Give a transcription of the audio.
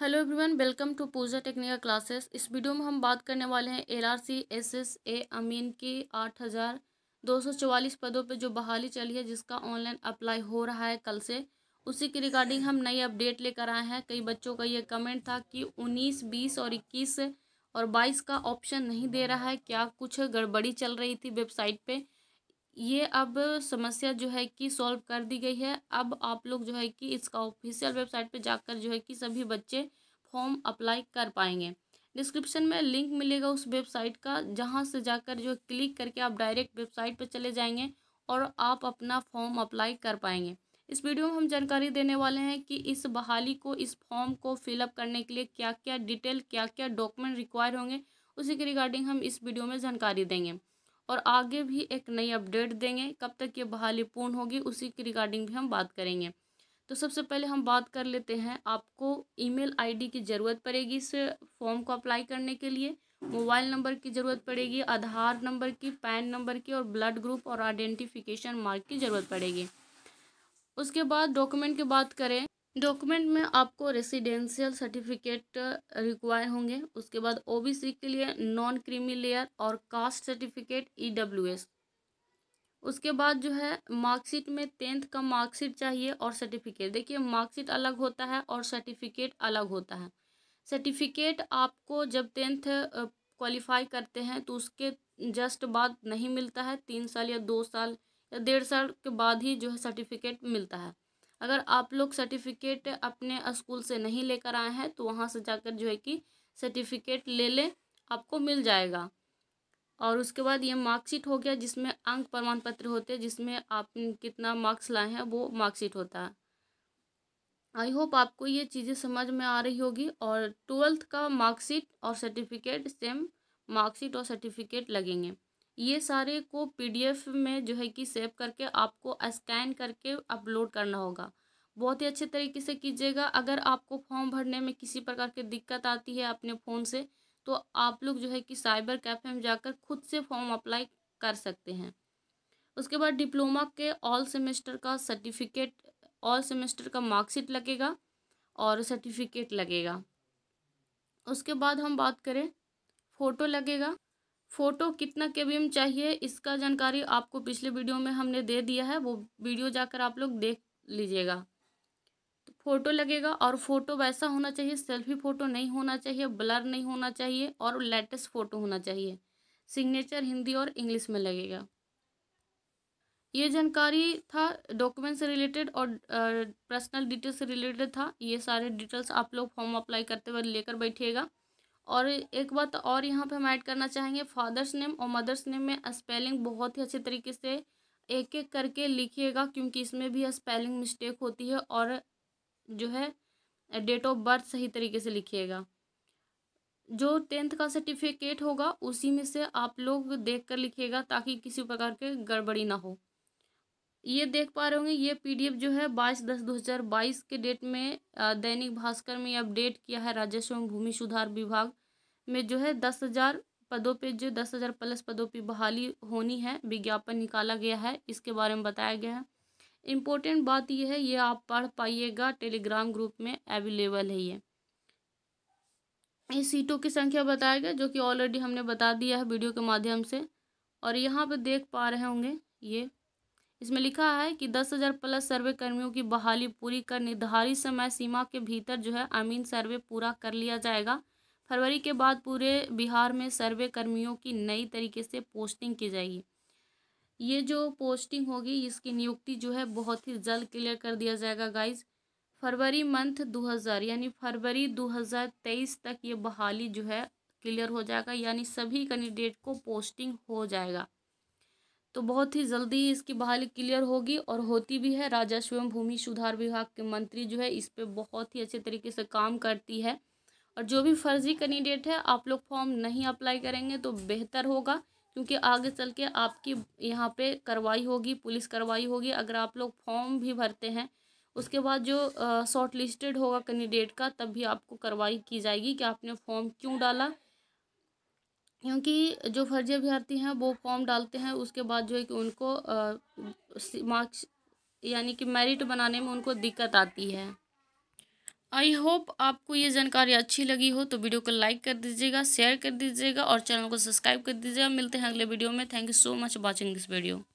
hello everyone welcome to Pooja technical classes इस वीडियो में हम बात करने वाले हैं L R C S S A Amin की आठ हज़ार दो सौ चवालीस पदों पे जो बहाली चली है जिसका ऑनलाइन अप्लाई हो रहा है कल से उसी की रिगार्डिंग हम नई अपडेट लेकर आए हैं कई बच्चों का ये कमेंट था कि उन्नीस बीस और इक्कीस और बाईस का ऑप्शन नहीं दे रहा है क्या कुछ गड़बड़ी चल रही थी वेबसाइट पर ये अब समस्या जो है कि सॉल्व कर दी गई है अब आप लोग जो है कि इसका ऑफिशियल वेबसाइट पे जाकर जो है कि सभी बच्चे फॉर्म अप्लाई कर पाएंगे डिस्क्रिप्शन में लिंक मिलेगा उस वेबसाइट का जहाँ से जाकर जो क्लिक करके आप डायरेक्ट वेबसाइट पर चले जाएंगे और आप अपना फॉर्म अप्लाई कर पाएंगे इस वीडियो में हम जानकारी देने वाले हैं कि इस बहाली को इस फॉर्म को फिलअप करने के लिए क्या क्या डिटेल क्या क्या डॉक्यूमेंट रिक्वायर होंगे उसी के रिगार्डिंग हम इस वीडियो में जानकारी देंगे और आगे भी एक नई अपडेट देंगे कब तक ये बहाली पूर्ण होगी उसी की रिगार्डिंग भी हम बात करेंगे तो सबसे पहले हम बात कर लेते हैं आपको ईमेल आईडी की ज़रूरत पड़ेगी इस फॉर्म को अप्लाई करने के लिए मोबाइल नंबर की ज़रूरत पड़ेगी आधार नंबर की पैन नंबर की और ब्लड ग्रुप और आइडेंटिफिकेशन मार्क की ज़रूरत पड़ेगी उसके बाद डॉक्यूमेंट की बात करें डॉक्यूमेंट में आपको रेसिडेंशियल सर्टिफिकेट रिक्वायर होंगे उसके बाद ओबीसी के लिए नॉन क्रीमी लेयर और कास्ट सर्टिफिकेट ईडब्ल्यूएस उसके बाद जो है मार्कशीट में टेंथ का मार्कशीट चाहिए और सर्टिफिकेट देखिए मार्कशीट अलग होता है और सर्टिफिकेट अलग होता है सर्टिफिकेट आपको जब टेंथ क्वालिफाई करते हैं तो उसके जस्ट बाद नहीं मिलता है तीन साल या दो साल या डेढ़ साल के बाद ही जो है सर्टिफिकेट मिलता है अगर आप लोग सर्टिफिकेट अपने स्कूल से नहीं लेकर आए हैं तो वहाँ से जाकर जो है कि सर्टिफिकेट ले लें आपको मिल जाएगा और उसके बाद ये मार्कशीट हो गया जिसमें अंक प्रमाण पत्र होते हैं जिसमें आप कितना मार्क्स लाए हैं वो मार्कशीट होता है आई होप आपको ये चीज़ें समझ में आ रही होगी और ट्वेल्थ का मार्कशीट और सर्टिफिकेट सेम मार्कशीट और सर्टिफिकेट लगेंगे ये सारे को पीडीएफ में जो है कि सेव करके आपको स्कैन करके अपलोड करना होगा बहुत ही अच्छे तरीके से कीजिएगा अगर आपको फॉर्म भरने में किसी प्रकार की दिक्कत आती है अपने फ़ोन से तो आप लोग जो है कि साइबर कैफ़े में जाकर खुद से फॉर्म अप्लाई कर सकते हैं उसके बाद डिप्लोमा के ऑल सेमेस्टर का सर्टिफिकेट ऑल सेमेस्टर का मार्कशीट लगेगा और सर्टिफिकेट लगेगा उसके बाद हम बात करें फ़ोटो लगेगा फ़ोटो कितना के वी चाहिए इसका जानकारी आपको पिछले वीडियो में हमने दे दिया है वो वीडियो जाकर आप लोग देख लीजिएगा तो फोटो लगेगा और फोटो वैसा होना चाहिए सेल्फी फ़ोटो नहीं होना चाहिए ब्लर नहीं होना चाहिए और लेटेस्ट फ़ोटो होना चाहिए सिग्नेचर हिंदी और इंग्लिश में लगेगा ये जानकारी था डॉक्यूमेंट से रिलेटेड और पर्सनल डिटेल्स से रिलेटेड था ये सारे डिटेल्स आप लोग फॉर्म अप्लाई करते हुए लेकर बैठिएगा और एक बात और यहाँ पे हम ऐड करना चाहेंगे फादर्स नेम और मदर्स नेम में स्पेलिंग बहुत ही अच्छे तरीके से एक एक करके लिखिएगा क्योंकि इसमें भी स्पेलिंग मिस्टेक होती है और जो है डेट ऑफ बर्थ सही तरीके से लिखिएगा जो टेंथ का सर्टिफिकेट होगा उसी में से आप लोग देख कर लिखिएगा ताकि किसी प्रकार के गड़बड़ी ना हो ये देख पा रहे होंगे ये पीडीएफ जो है बाईस दस दो हज़ार बाईस के डेट में दैनिक भास्कर में अपडेट किया है राजस्व एवं भूमि सुधार विभाग में जो है दस हज़ार पदों पे जो दस हज़ार प्लस पदों पे बहाली होनी है विज्ञापन निकाला गया है इसके बारे में बताया गया है इम्पोर्टेंट बात यह है ये आप पढ़ पाइएगा टेलीग्राम ग्रुप में अवेलेबल है ये ये सीटों की संख्या बताया गया जो कि ऑलरेडी हमने बता दिया है वीडियो के माध्यम से और यहाँ पर देख पा रहे होंगे ये इसमें लिखा है कि दस हज़ार प्लस सर्वे कर्मियों की बहाली पूरी कर निर्धारित समय सीमा के भीतर जो है अमीन सर्वे पूरा कर लिया जाएगा फरवरी के बाद पूरे बिहार में सर्वे कर्मियों की नई तरीके से पोस्टिंग की जाएगी ये जो पोस्टिंग होगी इसकी नियुक्ति जो है बहुत ही जल्द क्लियर कर दिया जाएगा गाइज फरवरी मंथ 2000 यानी फरवरी 2023 तक ये बहाली जो है क्लियर हो जाएगा यानी सभी कैंडिडेट को पोस्टिंग हो जाएगा तो बहुत ही जल्दी इसकी बहाली क्लियर होगी और होती भी है राजा स्वयं भूमि सुधार विभाग के मंत्री जो है इस पर बहुत ही अच्छे तरीके से काम करती है और जो भी फर्जी कैंडिडेट है आप लोग फॉर्म नहीं अप्लाई करेंगे तो बेहतर होगा क्योंकि आगे चल के आपकी यहाँ पे कार्रवाई होगी पुलिस कार्रवाई होगी अगर आप लोग फॉर्म भी भरते हैं उसके बाद जो शॉर्ट लिस्टेड होगा कैंडिडेट का तब भी आपको कार्रवाई की जाएगी कि आपने फॉर्म क्यों डाला क्योंकि जो फर्जी अभ्यर्थी हैं वो फॉर्म डालते हैं उसके बाद जो है कि उनको मार्क्स यानी कि मेरिट बनाने में उनको दिक्कत आती है आई होप आपको ये जानकारी अच्छी लगी हो तो वीडियो को लाइक कर दीजिएगा शेयर कर दीजिएगा और चैनल को सब्सक्राइब कर दीजिएगा मिलते हैं अगले वीडियो में thank you so much watching this video